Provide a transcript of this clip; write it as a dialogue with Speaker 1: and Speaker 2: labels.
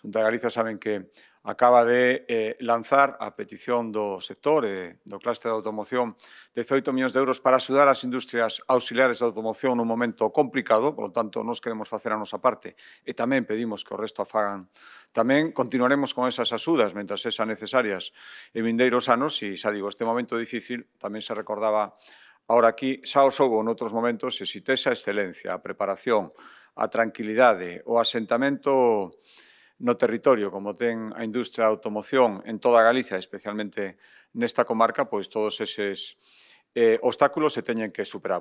Speaker 1: Xunta de Galiza saben que acaba de eh, lanzar a petición do sector eh, do clúster da automoción 18 millóns de euros para axudar as industrias auxiliares da automoción nun momento complicado, polo tanto, nos queremos facer a nosa parte e tamén pedimos que o resto a fagan. Tamén continuaremos con esas axudas mentras sexan necesarias e vindeiros anos e, xa digo, este momento difícil tamén se recordaba Ahora aquí xa os houbo noutros momentos se si tesa excelencia, a preparación, a tranquilidade, o asentamento no territorio, como ten a industria da automoción en toda Galicia, especialmente nesta comarca, pois todos eses eh, obstáculos se teñen que superar.